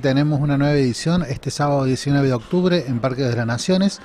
Tenemos una nueva edición este sábado 19 de octubre en Parque de las Naciones.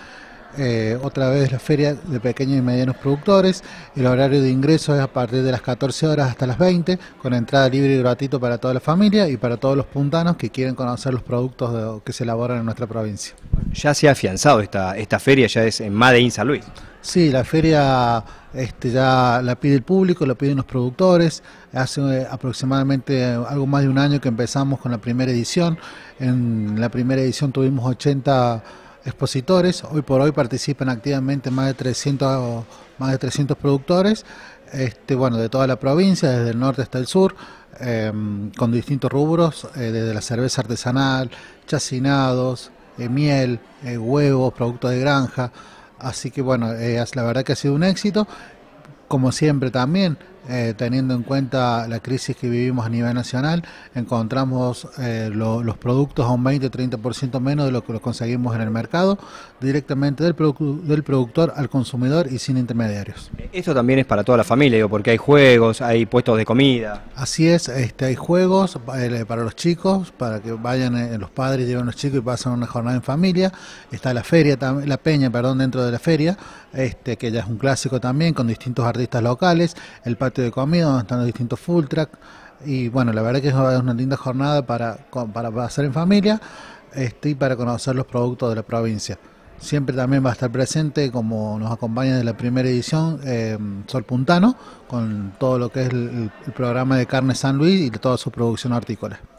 Eh, otra vez la feria de pequeños y medianos productores. El horario de ingreso es a partir de las 14 horas hasta las 20, con entrada libre y gratuito para toda la familia y para todos los puntanos que quieren conocer los productos que se elaboran en nuestra provincia. Ya se ha afianzado esta, esta feria, ya es en Made in San Luis. Sí, la feria este, ya la pide el público, la piden los productores. Hace eh, aproximadamente algo más de un año que empezamos con la primera edición. En la primera edición tuvimos 80 expositores. Hoy por hoy participan activamente más de 300, más de 300 productores, este, bueno, de toda la provincia, desde el norte hasta el sur, em, con distintos rubros, eh, desde la cerveza artesanal, chacinados, eh, miel, huevos, productos de granja. Así que bueno, eh, la verdad que ha sido un éxito. Como siempre también, eh, teniendo en cuenta la crisis que vivimos a nivel nacional, encontramos eh, los productos a un 20-30% menos de lo que los conseguimos en el mercado, directamente del, del productor al consumidor y sin intermediarios. Esto también es para toda la familia, digo, porque hay juegos, hay puestos de comida. Así es, este, hay juegos eh, para los chicos, para que vayan los padres, lleven los chicos y pasen una jornada en familia. Está la feria, la peña, perdón, dentro de la feria, este, que ya es un clásico también, con distintos artistas locales. El de comida, donde están los distintos full track. Y bueno, la verdad que es una linda jornada para, para pasar en familia este, y para conocer los productos de la provincia. Siempre también va a estar presente, como nos acompaña de la primera edición, em, Sol Puntano, con todo lo que es el, programa de Carne San Luis y toda su producción hortícola.